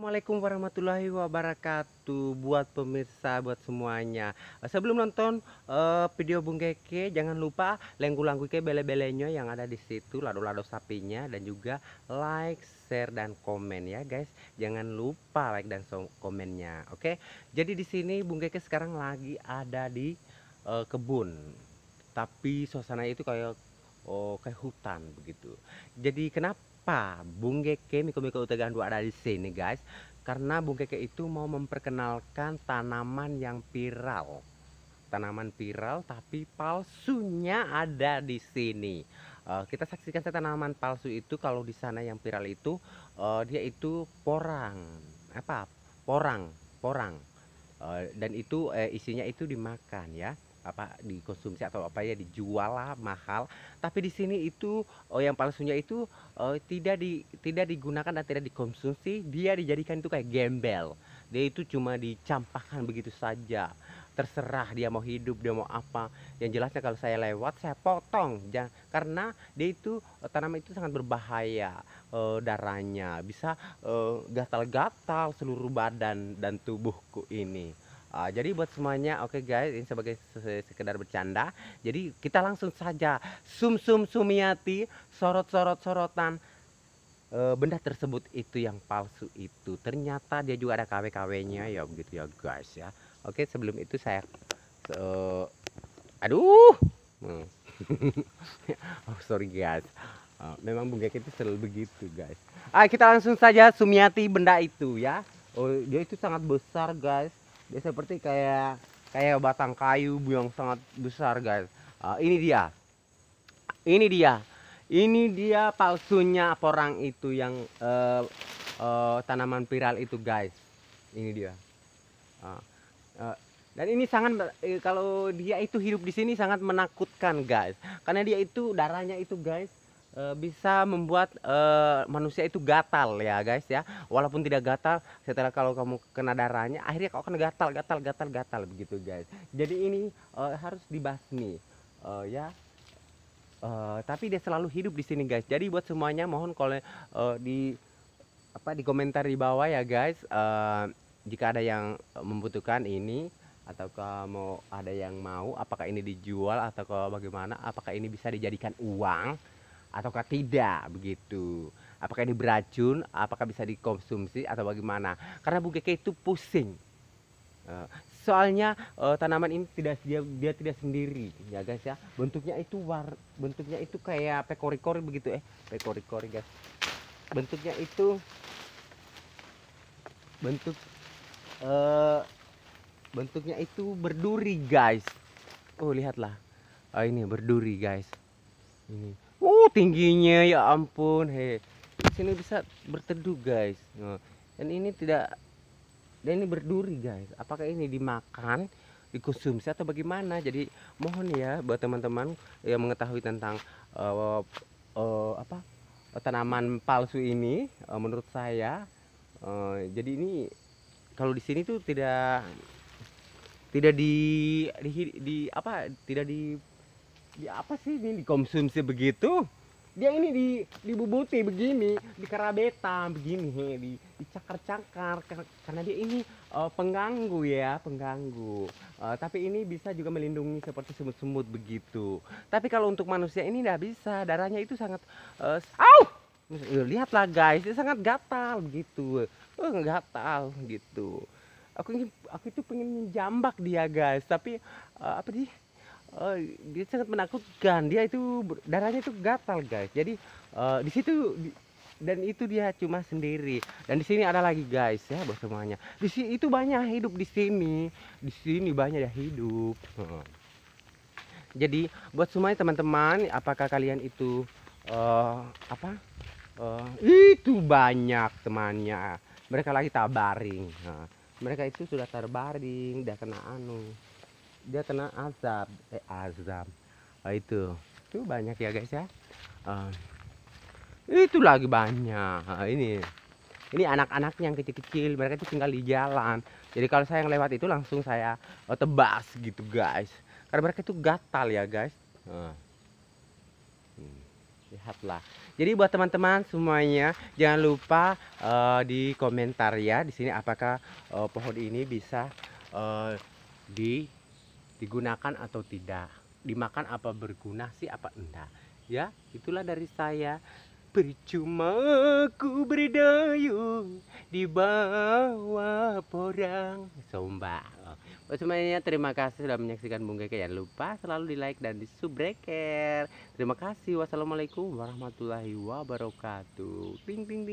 Assalamualaikum warahmatullahi wabarakatuh buat pemirsa buat semuanya eh, sebelum nonton uh, video Bung Keke jangan lupa lenggu-lenggu ke bele-belenya yang ada di situ lado-lado sapinya dan juga like share dan komen ya guys jangan lupa like dan komennya oke okay? jadi di sini Bung Keke sekarang lagi ada di uh, kebun tapi suasana itu kayak oh kayak hutan begitu jadi kenapa Kenapa Bung Keke Miko-Miko dua ada di sini guys? Karena Bung Keke itu mau memperkenalkan tanaman yang viral. Tanaman viral tapi palsunya ada di sini. Uh, kita saksikan saya tanaman palsu itu kalau di sana yang viral itu uh, dia itu porang. Apa? Porang, porang. Uh, dan itu uh, isinya itu dimakan ya apa dikonsumsi atau apa ya dijual lah mahal tapi di sini itu oh yang palsunya itu oh, tidak di tidak digunakan dan tidak dikonsumsi dia dijadikan itu kayak gembel dia itu cuma dicampakkan begitu saja terserah dia mau hidup dia mau apa yang jelasnya kalau saya lewat saya potong karena dia itu eh, tanaman itu sangat berbahaya e, darahnya bisa eh, gatal-gatal seluruh badan dan tubuhku ini Uh, jadi buat semuanya, oke okay guys, ini sebagai sekedar bercanda. Jadi kita langsung saja sum sum sumiati sorot sorot sorotan uh, eh, benda tersebut itu yang palsu itu ternyata dia juga ada KW KW-nya ya begitu ya guys ya. Oke okay, sebelum itu saya, uh, aduh, hmm. oh sorry guys. Uh, memang bunga kita itu selalu begitu guys. Ah kita langsung saja sumiati benda itu ya. Oh dia itu sangat besar guys dia ya, seperti kayak kayak batang kayu yang sangat besar, guys. Uh, ini dia. Ini dia. Ini dia palsunya porang itu yang uh, uh, tanaman viral itu, guys. Ini dia. Uh, uh, dan ini sangat kalau dia itu hidup di sini sangat menakutkan, guys. Karena dia itu darahnya itu, guys, Eh, bisa membuat uh, manusia itu gatal ya guys ya walaupun tidak gatal setelah kalau kamu kena darahnya akhirnya kau akan gatal gatal gatal gatal begitu guys jadi ini uh, harus dibasmi uh, ya uh, tapi dia selalu hidup di sini guys jadi buat semuanya mohon kalau uh, di apa di komentar di bawah ya guys uh, jika ada yang membutuhkan ini atau kamu ada yang mau apakah ini dijual atau bagaimana apakah ini bisa dijadikan uang ataukah tidak begitu apakah ini beracun apakah bisa dikonsumsi atau bagaimana karena bungkeke itu pusing eh, soalnya eh, tanaman ini tidak dia, dia tidak sendiri ya guys ya bentuknya itu war bentuknya itu kayak pekori-kori begitu eh pekori-kori guys bentuknya itu bentuk eh bentuknya itu berduri guys oh lihatlah oh, ini berduri guys ini uh tingginya ya ampun he sini bisa berteduh guys oh, dan ini tidak dan ini berduri guys apakah ini dimakan dikonsumsi atau bagaimana jadi mohon ya buat teman-teman yang mengetahui tentang uh, uh, apa tanaman palsu ini uh, menurut saya uh, jadi ini kalau di sini tuh tidak tidak di, di, di apa tidak di di apa sih ini dikonsumsi begitu dia ini di dibubuti begini dikerabetan begini di dicakar-cakar karena dia ini uh, pengganggu ya pengganggu uh, tapi ini bisa juga melindungi seperti semut-semut begitu tapi kalau untuk manusia ini tidak bisa darahnya itu sangat uh, au lihatlah guys dia sangat gatal gitu uh, gatal gitu aku ingin aku itu pengen jambak dia guys tapi uh, apa sih uh, dia sangat menakutkan dia itu darahnya itu gatal guys jadi uh, di situ di, dan itu dia cuma sendiri dan di sini ada lagi guys ya buat semuanya di sini itu banyak hidup di sini di sini banyak ya hidup hmm. jadi buat semuanya teman-teman apakah kalian itu uh, apa uh, itu banyak temannya mereka lagi tabaring nah, mereka itu sudah terbaring udah kena anu dia kena azab eh azab oh, itu itu banyak ya guys ya uh, itu lagi banyak uh, ini ini anak-anak yang kecil-kecil mereka itu tinggal di jalan jadi kalau saya yang lewat itu langsung saya oh, tebas gitu guys karena mereka itu gatal ya guys uh. lihatlah jadi buat teman-teman semuanya jangan lupa uh, di komentar ya di sini apakah uh, pohon ini bisa uh, di digunakan atau tidak dimakan apa berguna sih apa enggak ya itulah dari saya percuma aku berdayung di bawah porang sombak oh, semuanya terima kasih sudah menyaksikan Bung Keke jangan lupa selalu di like dan di subscribe terima kasih wassalamualaikum warahmatullahi wabarakatuh ting ting ting